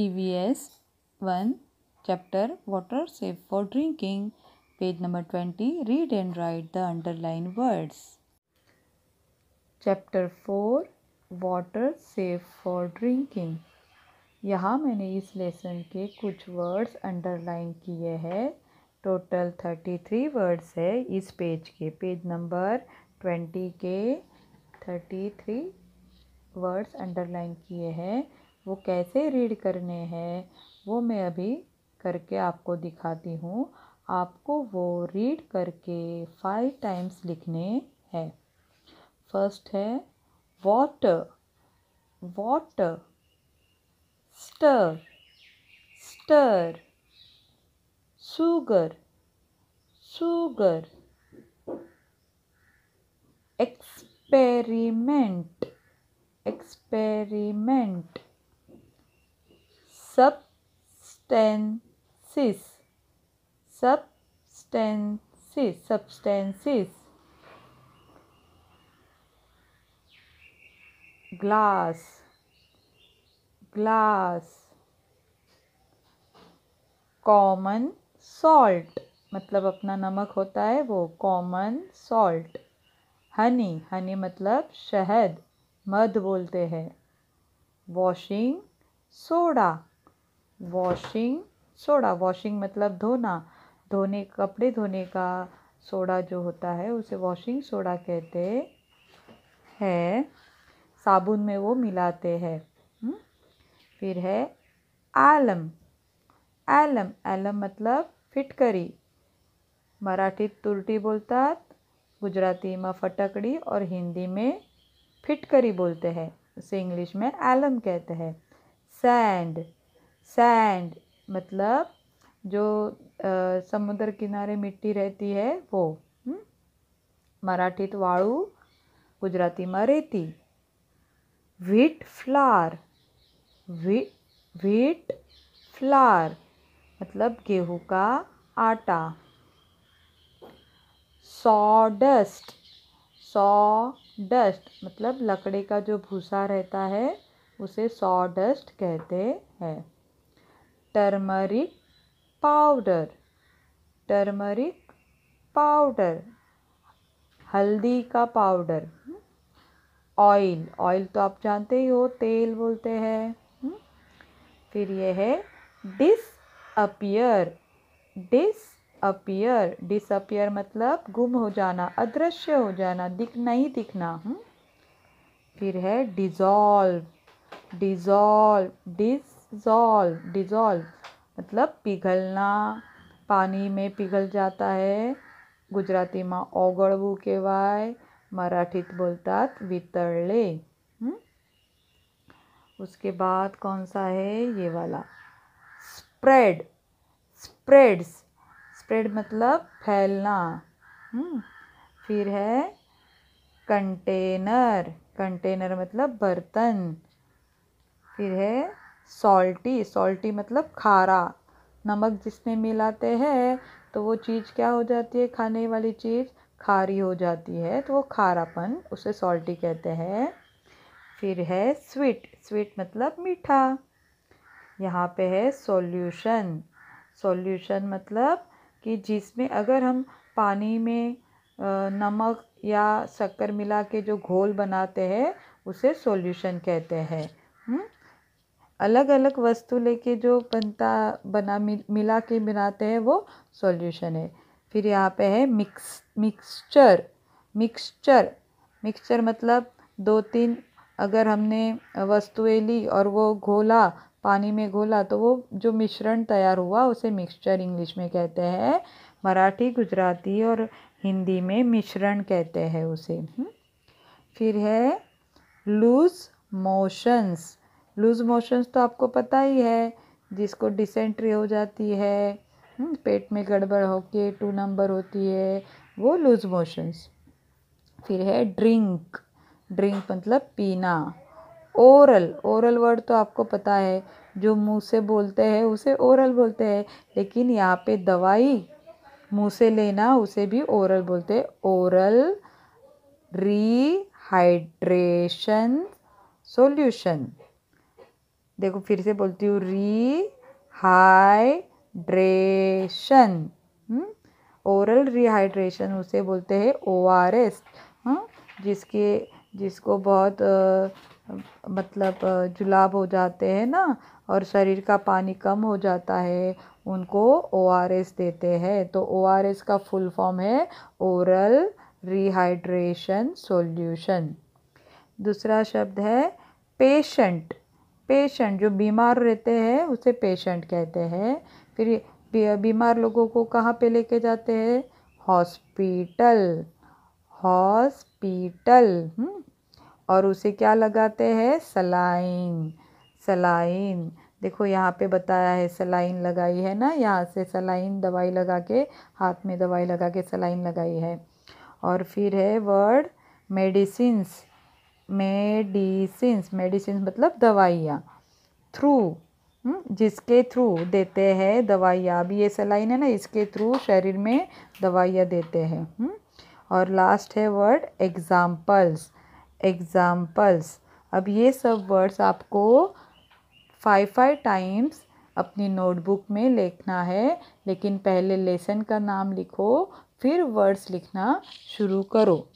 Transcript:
E V S one chapter water safe for drinking page number 20 read and write the underlined words chapter 4 water safe for drinking यहाँ मैंने इस lesson के कुछ words underline किए हैं total thirty three words है इस page के पेज नंबर ट्वेंटी के थर्टी थ्री वर्ड्स अंडरलाइन किए हैं वो कैसे रीड करने हैं वो मैं अभी करके आपको दिखाती हूँ आपको वो रीड करके फाइव टाइम्स लिखने हैं फर्स्ट है water water stir stir sugar sugar experiment experiment substances substances substances glass glass common salt मतलब अपना नमक होता है वो कॉमन सॉल्ट हनी हनी मतलब शहद मध बोलते हैं washing soda washing soda washing मतलब धोना धोने कपड़े धोने का सोडा जो होता है उसे वॉशिंग सोडा कहते हैं साबुन में वो मिलाते हैं हम्म? फिर है आलम आलम एलम मतलब फिटकरी मराठी तुरटी बोलता गुजराती में फटकड़ी और हिंदी में फिटकरी बोलते हैं उसे इंग्लिश में आलम कहते हैं सैंड सैंड मतलब जो समुद्र किनारे मिट्टी रहती है वो हम्म? मराठीत तो वाळू ગુજરાતીમાં રેતી વ્હીટ ફ્લાર व्हीट फ्लार मतलब गेहूं का आटा सॉडस्ट सॉडस्ट मतलब लकड़ी का जो भूसा रहता है उसे सॉडस्ट कहते हैं टर्मरिक पाउडर टर्मरिक पाउडर हल्दी का पाउडर ऑयल ऑयल तो आप जानते ही हो तेल बोलते हैं फिर ये है डिसअपियर डिसअपियर डिसअपियर मतलब गुम हो जाना अदृश्य हो जाना दिख नहीं दिखना हुँ? फिर है dissolve dissolve dis dissolve dissolve मतलब पिघलना पानी में पिघल जाता है गुजराती में ओगड़वू कहवाय मराठीत बोलता वितरले उसके बाद कौन सा है ये वाला स्प्रेड स्प्रेड्स स्प्रेड मतलब फैलना फिर है कंटेनर कंटेनर मतलब बर्तन फिर है सॉल्टी सॉल्टी मतलब खारा नमक जिसमें मिलाते हैं तो वो चीज़ क्या हो जाती है खाने वाली चीज़ खारी हो जाती है तो वो खारापन उसे सॉल्टी कहते हैं फिर है स्वीट स्वीट मतलब मीठा यहाँ पे है सॉल्यूशन सॉल्यूशन मतलब कि जिसमें अगर हम पानी में नमक या शक्कर मिला के जो घोल बनाते हैं उसे सॉल्यूशन कहते हैं अलग अलग वस्तु लेके जो बनता बना मिला के बनाते हैं वो सॉल्यूशन है फिर यहाँ पे है मिक्स मिक्सचर मिक्सचर मिक्सचर मतलब दो तीन अगर हमने वस्तुएं ली और वो घोला पानी में घोला तो वो जो मिश्रण तैयार हुआ उसे मिक्सचर इंग्लिश में कहते हैं मराठी गुजराती और हिंदी में मिश्रण कहते हैं उसे हम्म। फिर है लूज मोशंस लूज़ मोशंस तो आपको पता ही है जिसको डिसेंट्री हो जाती है हम्म, पेट में गड़बड़ होके टू नंबर होती है वो लूज़ मोशंस फिर है ड्रिंक ड्रिंक मतलब पीना ओरल ओरल वर्ड तो आपको पता है जो मुंह से बोलते हैं उसे ओरल बोलते हैं लेकिन यहाँ पे दवाई मुंह से लेना उसे भी ओरल बोलते हैं ओरल रीहाइड्रेशन सोल्यूशन देखो फिर से बोलती हूँ रिहाइड्रेशन ओरल रिहाइड्रेशन उसे बोलते हैं ओ आर एस जिसके जिसको बहुत आ, मतलब जुलाब हो जाते हैं ना और शरीर का पानी कम हो जाता है उनको ओ आर एस देते हैं तो ओ आर एस का फुल फॉर्म है ओरल रिहाइड्रेशन सॉल्यूशन दूसरा शब्द है पेशेंट पेशेंट जो बीमार रहते हैं उसे पेशेंट कहते हैं फिर बीमार लोगों को कहाँ पे लेके जाते हैं हॉस्पिटल हॉस्पिटल हम्म। और उसे क्या लगाते हैं सलाइन सलाइन देखो यहाँ पे बताया है सलाइन लगाई है ना यहाँ से सलाइन दवाई लगा के हाथ में दवाई लगा के सलाइन लगाई है और फिर है वर्ड मेडिसिंस मेडिसिन मेडिसिन मतलब दवाइयाँ थ्रू हम्म, जिसके थ्रू देते हैं दवाइयाँ अभी ये सलाइन है ना इसके थ्रू शरीर में दवाइयाँ देते हैं हम्म। और लास्ट है वर्ड एग्ज़ाम्पल्स एग्ज़ाम्पल्स अब ये सब वर्ड्स आपको फाइव फाइव टाइम्स अपनी नोटबुक में लिखना है लेकिन पहले लेसन का नाम लिखो फिर वर्ड्स लिखना शुरू करो